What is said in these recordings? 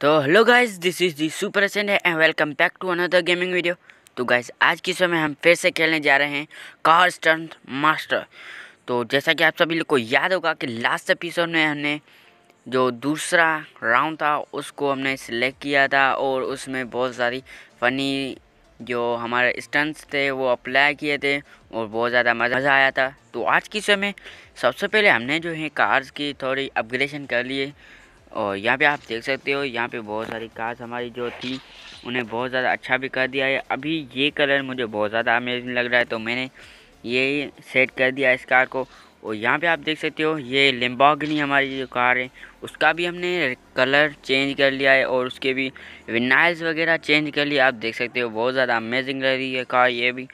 तो hello guys this is the super है and welcome back to another gaming video तो guys आज की समय हम फिर से खेलने जा रहे हैं कार स्टंट मास्टर तो जैसा कि आप सभी लोग को याद होगा कि लास्ट एपिसोड में हमने जो दूसरा राउंड था उसको हमने सिलेक्ट किया था और उसमें बहुत सारी फ़नी जो हमारे स्टंट्स थे वो अप्लाई किए थे और बहुत ज़्यादा मज़ा आया था तो आज की समय सबसे पहले हमने जो है कार्स की थोड़ी अपग्रेशन कर लिए और यहाँ पे आप देख सकते हो यहाँ पे बहुत सारी कार्स हमारी जो थी उन्हें बहुत ज़्यादा अच्छा भी कर दिया है अभी ये कलर मुझे बहुत ज़्यादा अमेजिंग लग रहा है तो मैंने ये सेट कर दिया इस कार को और यहाँ पे आप देख सकते हो ये लिम्बॉगनी हमारी जो कार है उसका भी हमने कलर चेंज कर लिया है और उसके भी विनाइल्स वगैरह चेंज कर लिया आप देख सकते हो बहुत ज़्यादा अमेजिंग लग रही है कार ये भी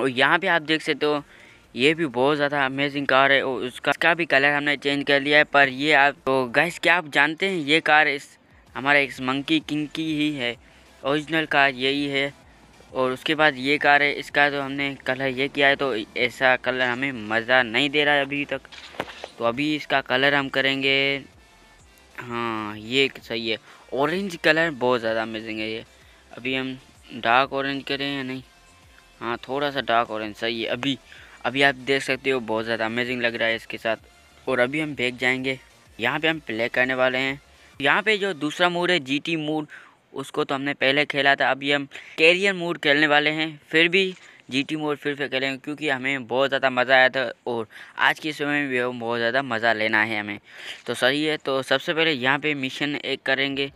और यहाँ पर आप देख सकते हो ये भी बहुत ज़्यादा अमेजिंग कार है और उसका इसका भी कलर हमने चेंज कर लिया है पर ये आप तो गैस क्या आप जानते हैं ये कार इस हमारा इस मंकी किंग की ही है ओरिजिनल कार यही है और उसके बाद ये कार है इसका तो हमने कलर ये किया है तो ऐसा कलर हमें मज़ा नहीं दे रहा है अभी तक तो अभी इसका कलर हम करेंगे हाँ ये सही है ऑरेंज कलर बहुत ज़्यादा अमेजिंग है ये अभी हम डार्क ऑरेंज करें या नहीं हाँ थोड़ा सा डार्क ऑरेंज सही है अभी अभी आप देख सकते हो बहुत ज़्यादा अमेजिंग लग रहा है इसके साथ और अभी हम बैग जाएंगे यहाँ पे हम प्ले करने वाले हैं यहाँ पे जो दूसरा मूड है जीटी मूड उसको तो हमने पहले खेला था अभी हम कैरियर मूड खेलने वाले हैं फिर भी जीटी मोड फिर से खेलेंगे क्योंकि हमें बहुत ज़्यादा मज़ा आया था और आज के समय में भी बहुत ज़्यादा मज़ा लेना है हमें तो सही है तो सबसे पहले यहाँ पे मिशन एक करेंगे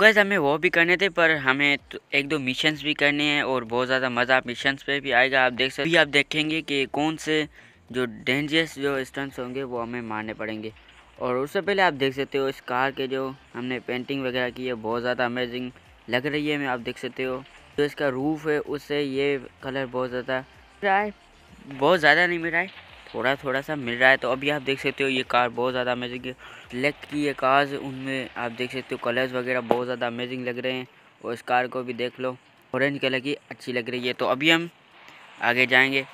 गैस हमें वो भी करने थे पर हमें तो एक दो मिशंस भी करने हैं और बहुत ज़्यादा मज़ा मिशंस पे भी आएगा आप देख सकते आप देखेंगे कि कौन से जो डेंजरस जो स्टंट्स होंगे वो हमें मारने पड़ेंगे और उससे पहले आप देख सकते हो इस कार के जो हमने पेंटिंग वगैरह की है बहुत ज़्यादा अमेजिंग लग रही है मैं आप देख सकते हो जो इसका रूफ है उससे ये कलर बहुत ज़्यादा रहा है बहुत ज़्यादा नहीं मिल रहा है थोड़ा थोड़ा सा मिल रहा है तो अभी आप देख सकते हो ये कार बहुत ज़्यादा अमेजिंग है ब्लैक की ये कार्स उनमें आप देख सकते हो कलर्स वगैरह बहुत ज़्यादा अमेजिंग लग रहे हैं और इस कार को भी देख लो ऑरेंज कलर की अच्छी लग रही है तो अभी हम आगे जाएंगे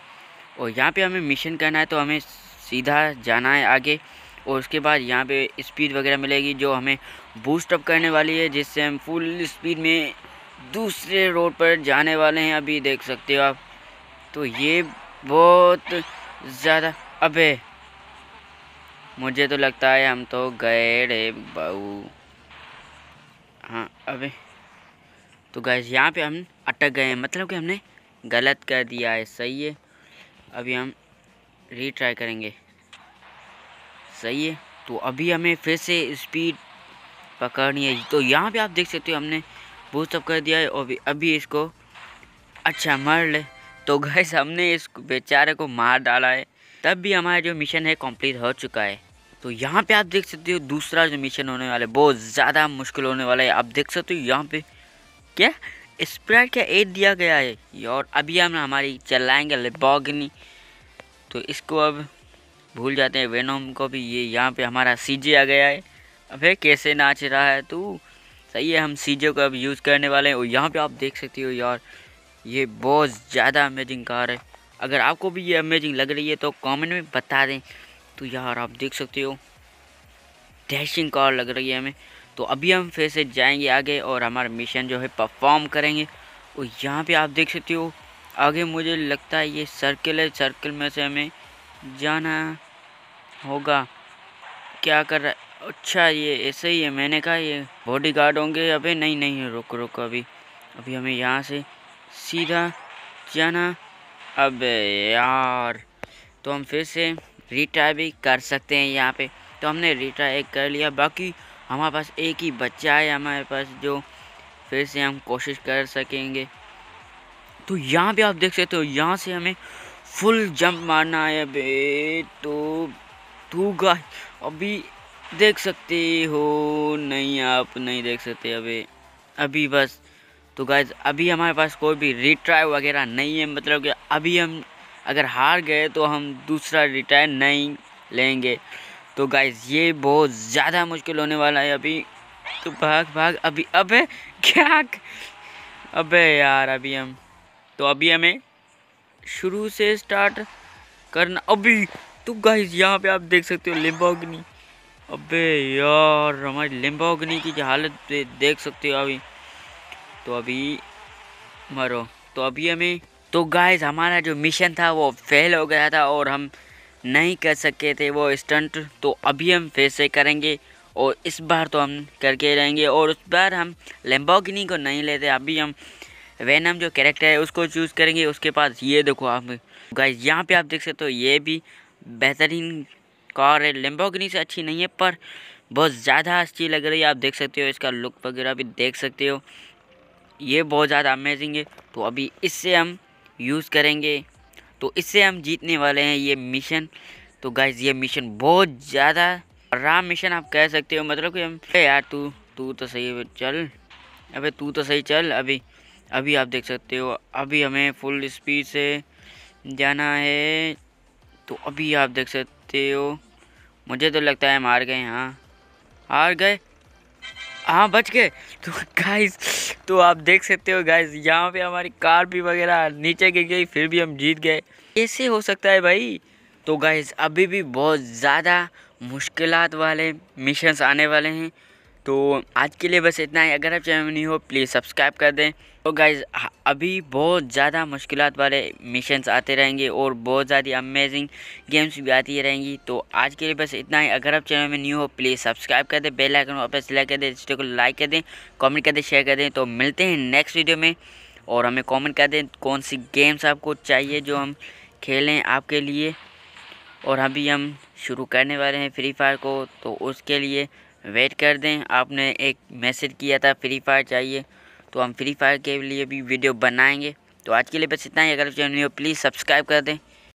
और यहाँ पे हमें मिशन करना है तो हमें सीधा जाना है आगे और उसके बाद यहाँ पे स्पीड वगैरह मिलेगी जो हमें बूस्ट अप करने वाली है जिससे हम फुल स्पीड में दूसरे रोड पर जाने वाले हैं अभी देख सकते हो आप तो ये बहुत ज़्यादा अबे मुझे तो लगता है हम तो गए रे बहू हाँ अबे तो गए यहाँ पे हम अटक गए हैं मतलब कि हमने गलत कर दिया है सही है अभी हम रीट्राई करेंगे सही है तो अभी हमें फिर से स्पीड पकड़नी है तो यहाँ पे आप देख सकते हो हमने बूस्टअप कर दिया है और अभी इसको अच्छा मर ले तो गए हमने इस बेचारे को मार डाला है तब भी हमारा जो मिशन है कंप्लीट हो चुका है तो यहाँ पे आप देख सकते हो दूसरा जो मिशन होने वाला है बहुत ज़्यादा मुश्किल होने वाला है आप देख सकते हो यहाँ पे क्या स्प्राइट का एड दिया गया है और अभी हम हमारी चलाएँगे लेबॉगनी तो इसको अब भूल जाते हैं वेनोम को भी ये यहाँ पर हमारा सीजे आ गया है अबे कैसे नाच रहा है तू सही है हम सीजे को अब यूज़ करने वाले हैं और यहाँ पे आप देख सकते हो यार ये बहुत ज़्यादा अमेजिंग कार है अगर आपको भी ये अमेजिंग लग रही है तो कमेंट में बता दें तो यार आप देख सकते हो डैशिंग कार लग रही है हमें तो अभी हम फिर से जाएंगे आगे और हमारा मिशन जो है परफॉर्म करेंगे और यहाँ पे आप देख सकते हो आगे मुझे लगता है ये सर्किल है सर्किल में से हमें जाना होगा क्या कर रहा है अच्छा ये ऐसे ही है मैंने कहा ये बॉडी गार्ड होंगे अभी नहीं नहीं रुक रुक अभी अभी हमें यहाँ से सीधा जाना अब यार तो हम फिर से रिटायर भी कर सकते हैं यहाँ पे तो हमने रिटायर कर लिया बाकी हमारे पास एक ही बच्चा है हमारे पास जो फिर से हम कोशिश कर सकेंगे तो यहाँ पे आप देख सकते हो यहाँ से हमें फुल जंप मारना है अबे तो दूगा अभी देख सकते हो नहीं आप नहीं देख सकते अबे अभी बस तो गाइज अभी हमारे पास कोई भी रिट्राई वगैरह नहीं है मतलब कि अभी हम अगर हार गए तो हम दूसरा रिट्राई नहीं लेंगे तो गाइज ये बहुत ज़्यादा मुश्किल होने वाला है अभी तो भाग भाग अभी अबे क्या अबे यार अभी हम तो अभी हमें शुरू से स्टार्ट करना अभी तो गाइज यहाँ पे आप देख सकते हो लिम्बोगनी अबे यार हमारी लिम्बोगनी की हालत देख सकते हो अभी तो अभी मरो तो अभी हमें तो गाइस हमारा जो मिशन था वो फेल हो गया था और हम नहीं कर सके थे वो स्टंट तो अभी हम फिर से करेंगे और इस बार तो हम करके रहेंगे और उस बार हम लेम्बोगिनी को नहीं लेते अभी हम वैनम जो कैरेक्टर है उसको चूज़ करेंगे उसके पास ये देखो आप गाइस यहाँ पे आप देख सकते हो ये भी बेहतरीन कार है लेम्बोगिनी से अच्छी नहीं है पर बहुत ज़्यादा अच्छी लग रही है आप देख सकते हो इसका लुक वगैरह भी देख सकते हो ये बहुत ज़्यादा अमेजिंग है तो अभी इससे हम यूज़ करेंगे तो इससे हम जीतने वाले हैं ये मिशन तो गाइज ये मिशन बहुत ज़्यादा राम मिशन आप कह सकते हो मतलब कि हम यार तू तू तो सही चल अबे तू तो सही चल अभी अभी आप देख सकते हो अभी हमें फुल स्पीड से जाना है तो अभी आप देख सकते हो मुझे तो लगता है हम हार गए हाँ हार गए हाँ बच गए तो गाइस तो आप देख सकते हो गाइस यहाँ पे हमारी कार भी वगैरह नीचे गिर गई फिर भी हम जीत गए कैसे हो सकता है भाई तो गाइस अभी भी बहुत ज़्यादा मुश्किलात वाले मिशंस आने वाले हैं तो आज के लिए बस इतना ही अगर आप चैनल में नहीं हो प्लीज़ सब्सक्राइब कर दें तो गाइज अभी बहुत ज़्यादा मुश्किल वाले मिशंस आते रहेंगे और बहुत ज़्यादा अमेजिंग गेम्स भी आती रहेंगी तो आज के लिए बस इतना ही अगर आप चैनल में न्यू हो प्लीज़ सब्सक्राइब कर दें बेल आइकन वापस लाइक कर दें वीडियो को लाइक कर दें कमेंट कर दें शेयर कर दें तो मिलते हैं नेक्स्ट वीडियो में और हमें कॉमेंट कर दें कौन सी गेम्स आपको चाहिए जो हम खेलें आपके लिए और अभी हम शुरू करने वाले हैं फ्री फायर को तो उसके लिए वेट कर दें आपने एक मैसेज किया था फ्री फायर चाहिए तो हम फ्री फायर के लिए भी वीडियो बनाएंगे तो आज के लिए बस इतना ही अगर चैनल हो प्लीज़ सब्सक्राइब कर दें